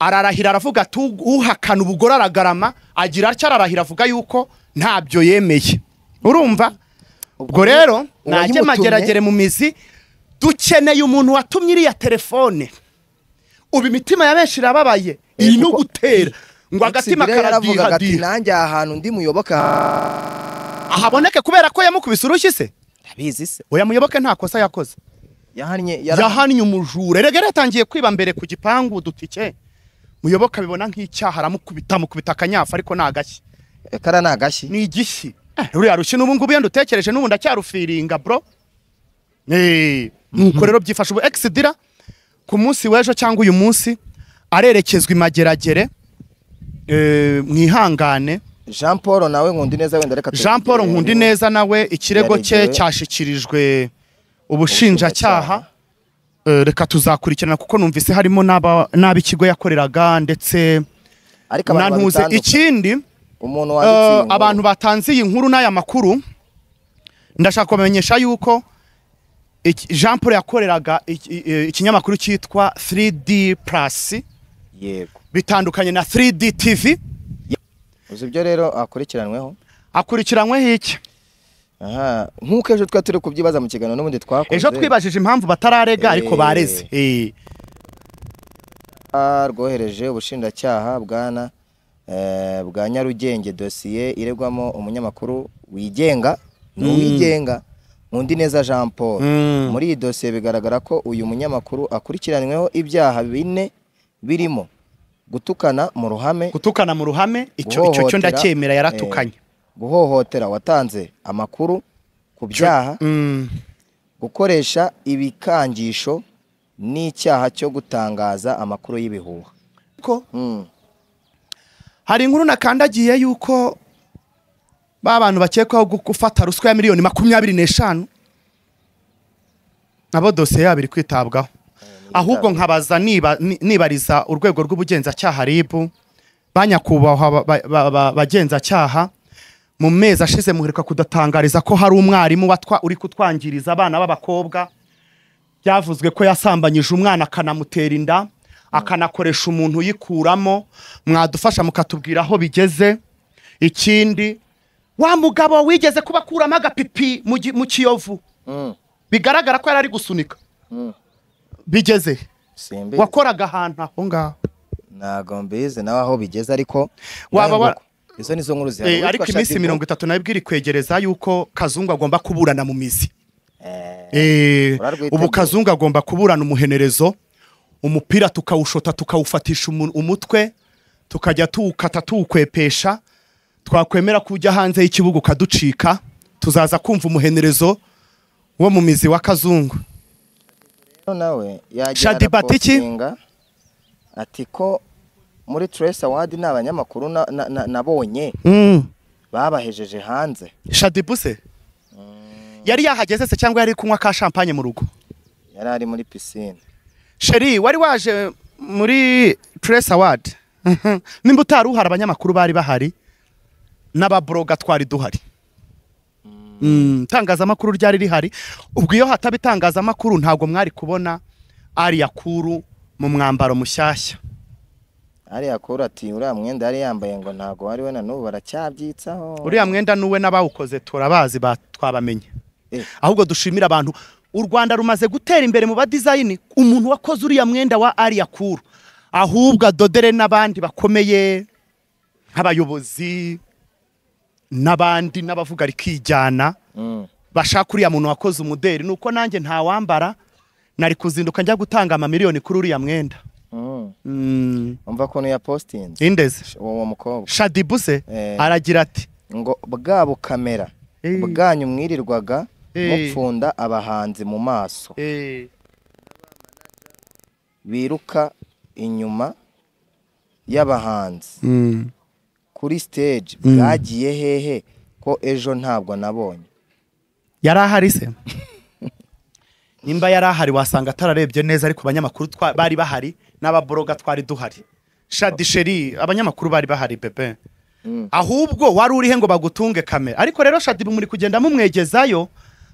ararahira aravuga ati uhakana ubugore aragarama agira atya ararahira avuga yuko ntabyo yemeye urumva ubwo rero ntajye mageragere mu mizi dukeneye umuntu watumye iriya telefone ubu imitima ya benshi irababaye eh, iyi no gutera ngo agatima karabyiha nanjye aha hantu ndi muyoboka ahaboneke kubera ko yamukubise urushyi se arabizi se oya muyoboke nta kosa yakoze yahannye umujura erega yatangiye kwiba mbere ku gipangu udutike muyoboke abibona nk'icyaha aramukubita amukubita akanyafu ariko ni agashyi reka ni agashyi ni igishyi eh, ruriya rushyi n'ubu ngubu iyo ndutekereje n'ubu ndacyarufiringa bro eh, nuko rero byifashe ubu egisidira ku munsi w'ejo cyangwa uyu munsi arerekezwa imageragere eh, mwihangane jean paul nawe nkundineza wenda reka jean paul nkundineza nawe ikirego cye cyashyikirijwe ubushinjacyaha eh, reka tuzakurikirana kuko numvise harimo n'ab'ikigo yakoreraga ndetse nantuze ikindi eh, abantu batanze iyi nkuru n'aya makuru ndashaka kubamenyesha yuko jean paul yakoreraga ikinyamakuru cyitwa 3d plus bitandukanye na 3d tv uzi ibyo rero akurikiranweho akurikiranyweho iki nk'uko ejo twari turi kubyibaza mu kiganiro n'ubundi twakoze ejo twibajije impamvu batararega ariko eh. bareze eh. Ah, rwohereje ubushinjacyaha bwana eh, bwa nyarugenge dosiye iregwamo umunyamakuru wigenga n'uwigenga hmm. Mundineza jean paul hmm. muri iyi dosiye bigaragara ko uyu munyamakuru akurikiranyweho ibyaha bine birimo gutukana mu ruhame gutukana mu ruhame icyo cyo ndacyemera yaratukanye eh, guhohotera watanze amakuru ku byaha mm. gukoresha ibikangisho n'icyaha cyo gutangaza amakuru y'ibihuha ko hmm. hari inkuru nakandagiye yuko ba bantu bakekwaho gufata ruswa ya miliyoni makumyabiri n'eshanu nabo dosiye yabo iri kwitabwaho ahubwo nkabaza nibariza urwego rw'ubugenzacyaha ribu banyakubahwa bagenzacyaha mu mezi ashize muheruka kudatangariza ko hari umwarimu uri kutwangiriza abana b'abakobwa byavuzwe ko yasambanyije umwana akanamutera inda akanakoresha umuntu uyikuramo mwadufasha mukatubwira aho bigeze ikindi wa mugabo wigeze kuba akuramo agapipi mu kiyovu mm. bigaragara ko yari ari gusunika mm. bigeze wakoraga ahantu aho ngaho ntabwo mbizi nawe aho bigeze ariko izo ni zo nkuru zihari eh, ariko iminsi mirongo itatu n'ebyiri iri kwegereza yuko kazungu agomba kuburana mu mizi eh, eh, ubu kazungu agomba kuburana umuhenerezo umupira tukawushota tukawufatisha umutwe tukajya tuwukata tuwukwepesha twakwemera kujya hanze y'ikibuga ukaducika tuzaza kumva umuhenerezo wo mu mizi wa kazungu nawe yajya arapostinga ati ko muri Trace Award ni abanyamakuru nabonye mm. babahejeje hanze shadibuse mm. yari yahageze se cyangwa yari kunywa ka champagne mu rugo yari ari muri piscine sheri wari waje muri Trace Award nimba utari abanyamakuru bari bahari n'ababoroga twari duhari itangazamakuru mm, ryari rihari ubwo iyo hataba itangazamakuru ntabwo mwari kubona ariya kuru mu mwambaro mushyashya ariya kuru ati uriya mwenda yari yambaye ngo ntabwo wari we na n'ubu baracyabyitsaho uriya mwenda n'uwe n'abawukoze turabazi twabamenye eh. ahubwo dushimira abantu u rwanda rumaze gutera imbere mu badizayini umuntu wakoze uriya mwenda wa ariya kuru ahubwo adodere n'abandi bakomeye nk'abayobozi n'abandi n'abavuga rikijyana mm. bashaka uriya muntu wakoze umuderi ni uko nanjye ntawambara nari kuzinduka njya gutanga amamiliyoni kuri uriya mwenda mm. Mm. umva ukuntu yapositinze indeze uwo mukobwa shadibuse eh. aragira ati ngo bwa bukamera eh. bwanyu mwirirwaga eh. mupfunda abahanzi mu maso biruka inyuma y'abahanzi kuri stage hmm. bwagiye hehe ko ejo ntabwo nabonye yari ahari se nimba yari ahari wasanga atararebye neza ariko abanyamakuru bari bahari n'ababoroga twari duhari shadisheri abanyamakuru bari bahari pepe hmm. ahubwo wari urihe ngo bagutunge kame ariko rero shadibu muri kugenda mumwegezayo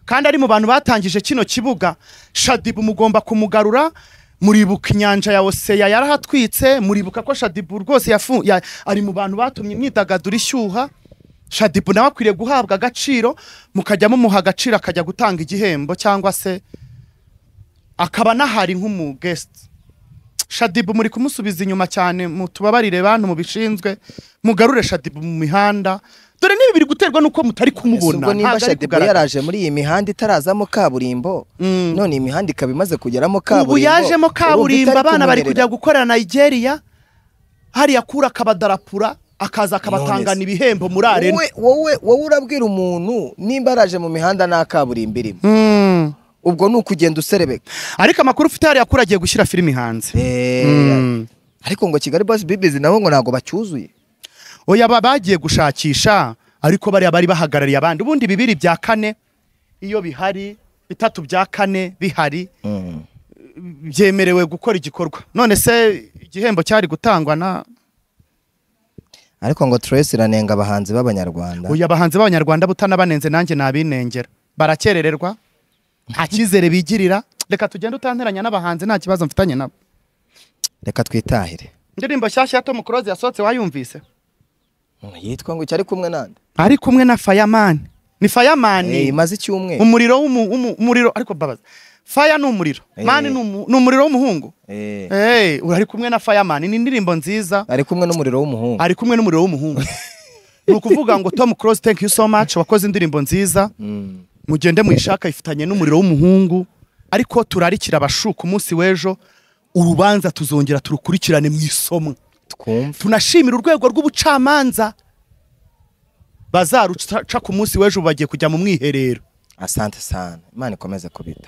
kandi ari mu bantu batangije kino kibuga shadibu mugomba kumugarura muribuka inyanja ya oseya yarahatwitse muribuka ko shadibu rwose ari mu bantu batumye imyidagaduro ishyuha shadibu nawe akwiriye guhabwa agaciro mukajya mumuha agaciro akajya gutanga igihembo cyangwa se akaba anahari nk'umugesiti shadibu muri kumusubiza inyuma cyane mutubabarire bantu mubishinzwe mugarure shadibu mu mihanda dore niba biri guterwa nuko mutari kumubona ubwo niba shadebo yaraje muri iyi mihanda itarazamo kaburimbo mm. none iyi mihanda ikaba imaze kugeramo kaburimbo ubu yajemo kaburimbo abana bari kujya gukorera nigeria hariya kura akabadarapura akaza akabatangana ibihembo muri arena wowe wowe urabwira umuntu nimba araje mu mihanda nta kaburimbo irimo hmm. ubwo ni ukugenda userebeka ariko amakuru ufite hariya kura agiye gushyira filimi hanze eh, hmm. ariko ngo kigali basi bibizi nabo ngo ntabwo bacyuzuye oya bagiye gushakisha ariko bariya bari bahagarariye abandi ubundi bibiri bya kane iyo bihari bitatu bya kane bihari mm. byemerewe gukora igikorwa none se igihembo cyari gutangwa na ariko ngo turese iranenga abahanzi b'abanyarwanda uyu abahanzi b'abanyarwanda butanabanenze nanjye nabinengera barakerererwa nta cyizere bigirira reka tugende utanteranya n'abahanzi nta kibazo mfitanye nabo reka twitahire indirimbo nshyashya ya tom close yasohotse wayumvise yitwa ngo cyari kumwe nande ari kumwe na fireman ni fireman eh, imaze icyumwe umuriro w'umuriro ariko babaza fire ni umuriro eh. mani ni umuriro w'umuhungu eh. ari kumwe na fireman ni indirimbo nziza ari kumwe n'umuriro w'umuhungu ari kumwe n'umuriro w'umuhungu ni ukuvuga ngo Tom Cross thank you so much wakoze indirimbo nziza mm. mugende mwishaka ifitanye n'umuriro w'umuhungu ariko turarikira abashuka umunsi w'ejo urubanza tuzongera turukurikirane mu isomo tunashimira urwego rw'ubucamanza bazaruca ku munsi w'ejo bagiye kujya mu mwiherero asante sana imana ikomeze kubita